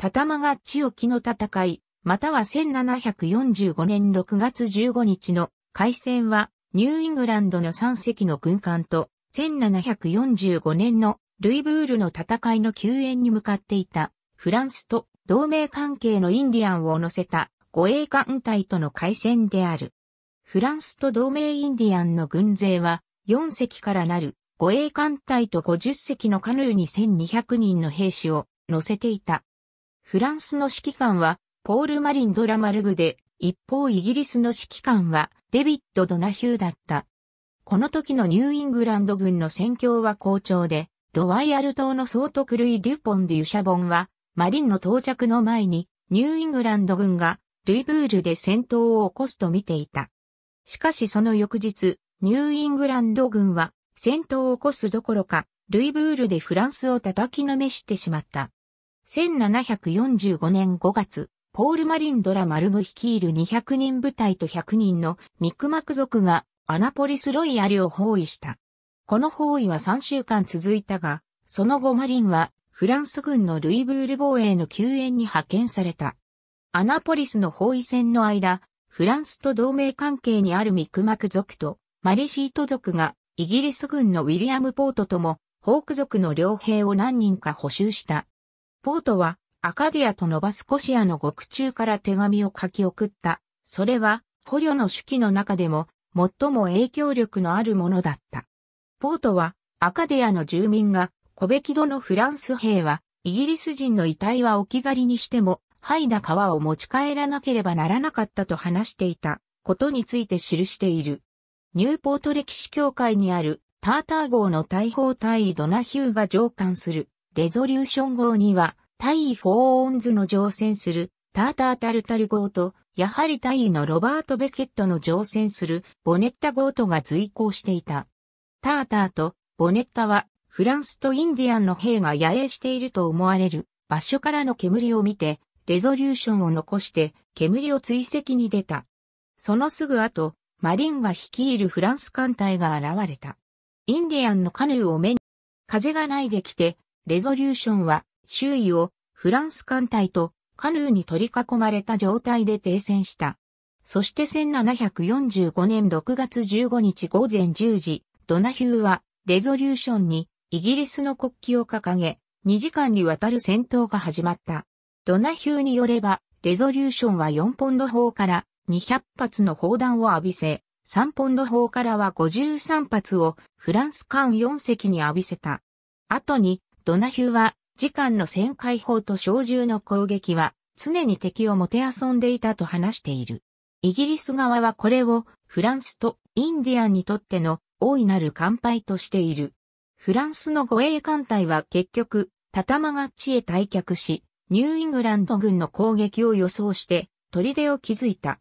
畳が千代木の戦い、または1745年6月15日の海戦は、ニューイングランドの3隻の軍艦と、1745年のルイブールの戦いの救援に向かっていた、フランスと同盟関係のインディアンを乗せた護衛艦隊との海戦である。フランスと同盟インディアンの軍勢は、4隻からなる護衛艦隊と50隻のカヌーに1200人の兵士を乗せていた。フランスの指揮官は、ポール・マリン・ドラマルグで、一方イギリスの指揮官は、デビッド・ドナヒューだった。この時のニューイングランド軍の戦況は好調で、ロワイヤル島の総督ルイ・デュポン・デュシャボンは、マリンの到着の前に、ニューイングランド軍が、ルイブールで戦闘を起こすと見ていた。しかしその翌日、ニューイングランド軍は、戦闘を起こすどころか、ルイブールでフランスを叩きのめしてしまった。1745年5月、ポール・マリンドラ・マルグ率いる200人部隊と100人のミクマク族がアナポリス・ロイヤルを包囲した。この包囲は3週間続いたが、その後マリンはフランス軍のルイブール防衛の救援に派遣された。アナポリスの包囲戦の間、フランスと同盟関係にあるミクマク族とマリシート族がイギリス軍のウィリアム・ポートともホーク族の両兵を何人か補修した。ポートはアカディアとノバスコシアの獄中から手紙を書き送った。それは捕虜の手記の中でも最も影響力のあるものだった。ポートはアカディアの住民がコベキドのフランス兵はイギリス人の遺体は置き去りにしてもハイダ川を持ち帰らなければならなかったと話していたことについて記している。ニューポート歴史協会にあるターター号の大砲隊ドナヒューが上官するレゾリューション号には、タイフォーオンズの乗船するタータータルタル号と、やはりタイのロバート・ベケットの乗船するボネッタ号とが随行していた。ターターとボネッタは、フランスとインディアンの兵が野営していると思われる場所からの煙を見て、レゾリューションを残して煙を追跡に出た。そのすぐ後、マリンが率いるフランス艦隊が現れた。インディアンのカヌーを目に、風がないできて、レゾリューションは周囲をフランス艦隊とカヌーに取り囲まれた状態で停戦した。そして1745年6月15日午前10時、ドナヒューはレゾリューションにイギリスの国旗を掲げ、2時間にわたる戦闘が始まった。ドナヒューによれば、レゾリューションは4ポンド砲から200発の砲弾を浴びせ、3ポンド砲からは53発をフランス艦4隻に浴びせた。後にドナヒューは、時間の旋回砲と小銃の攻撃は、常に敵をもて遊んでいたと話している。イギリス側はこれを、フランスとインディアンにとっての大いなる乾杯としている。フランスの護衛艦隊は結局、タマガッチへ退却し、ニューイングランド軍の攻撃を予想して、砦を築いた。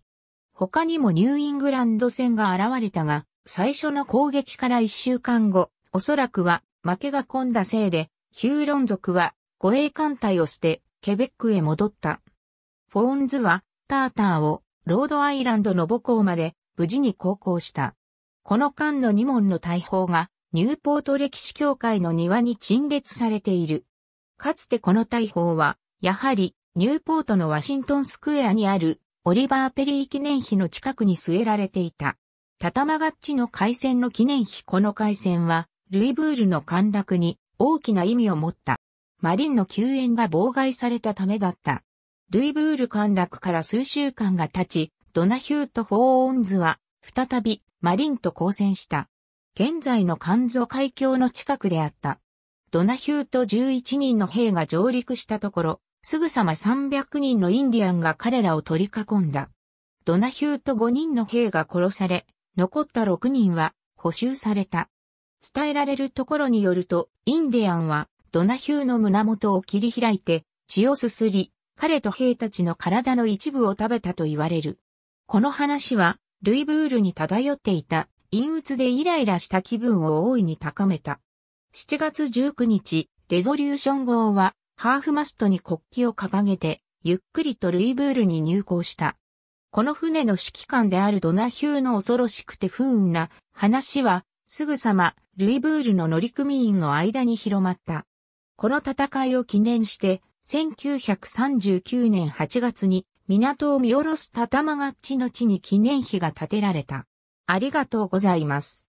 他にもニューイングランド戦が現れたが、最初の攻撃から一週間後、おそらくは負けが込んだせいで、ヒューロン族は護衛艦隊を捨て、ケベックへ戻った。フォーンズは、ターターを、ロードアイランドの母校まで、無事に航行した。この艦の2門の大砲が、ニューポート歴史協会の庭に陳列されている。かつてこの大砲は、やはり、ニューポートのワシントンスクエアにある、オリバー・ペリー記念碑の近くに据えられていた。タタマガッチの海戦の記念碑この海戦は、ルイブールの陥落に大きな意味を持った。マリンの救援が妨害されたためだった。ルイブール陥落から数週間が経ち、ドナヒューとホーオンズは、再び、マリンと交戦した。現在の肝臓海峡の近くであった。ドナヒューと11人の兵が上陸したところ、すぐさま300人のインディアンが彼らを取り囲んだ。ドナヒューと5人の兵が殺され、残った6人は補修された。伝えられるところによると、インディアンはドナヒューの胸元を切り開いて血をすすり、彼と兵たちの体の一部を食べたと言われる。この話は、ルイブールに漂っていた、陰鬱でイライラした気分を大いに高めた。7月19日、レゾリューション号は、ハーフマストに国旗を掲げて、ゆっくりとルイブールに入港した。この船の指揮官であるドナヒューの恐ろしくて不運な話はすぐさま、ルイブールの乗組員の間に広まった。この戦いを記念して、1939年8月に港を見下ろすたたまがっちの地に記念碑が建てられた。ありがとうございます。